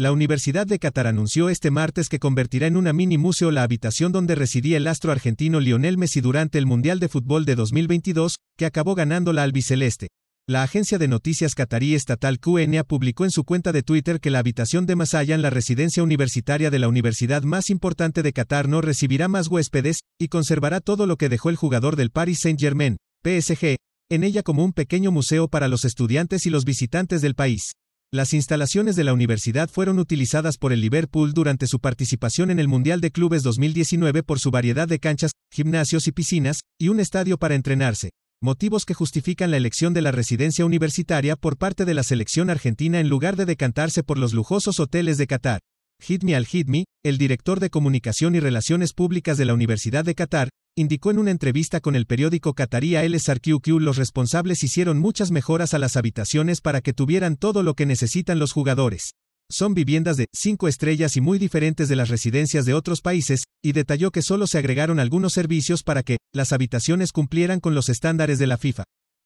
La Universidad de Qatar anunció este martes que convertirá en una mini museo la habitación donde residía el astro argentino Lionel Messi durante el Mundial de Fútbol de 2022, que acabó ganando la albiceleste. La agencia de noticias qatarí estatal QNA publicó en su cuenta de Twitter que la habitación de Masaya en la residencia universitaria de la universidad más importante de Qatar, no recibirá más huéspedes y conservará todo lo que dejó el jugador del Paris Saint-Germain, PSG, en ella como un pequeño museo para los estudiantes y los visitantes del país. Las instalaciones de la universidad fueron utilizadas por el Liverpool durante su participación en el Mundial de Clubes 2019 por su variedad de canchas, gimnasios y piscinas, y un estadio para entrenarse, motivos que justifican la elección de la residencia universitaria por parte de la selección argentina en lugar de decantarse por los lujosos hoteles de Qatar. Hidmi Al-Hidmi, el director de Comunicación y Relaciones Públicas de la Universidad de Qatar, indicó en una entrevista con el periódico Cataría LSRQQ que los responsables hicieron muchas mejoras a las habitaciones para que tuvieran todo lo que necesitan los jugadores. Son viviendas de cinco estrellas y muy diferentes de las residencias de otros países, y detalló que solo se agregaron algunos servicios para que las habitaciones cumplieran con los estándares de la FIFA.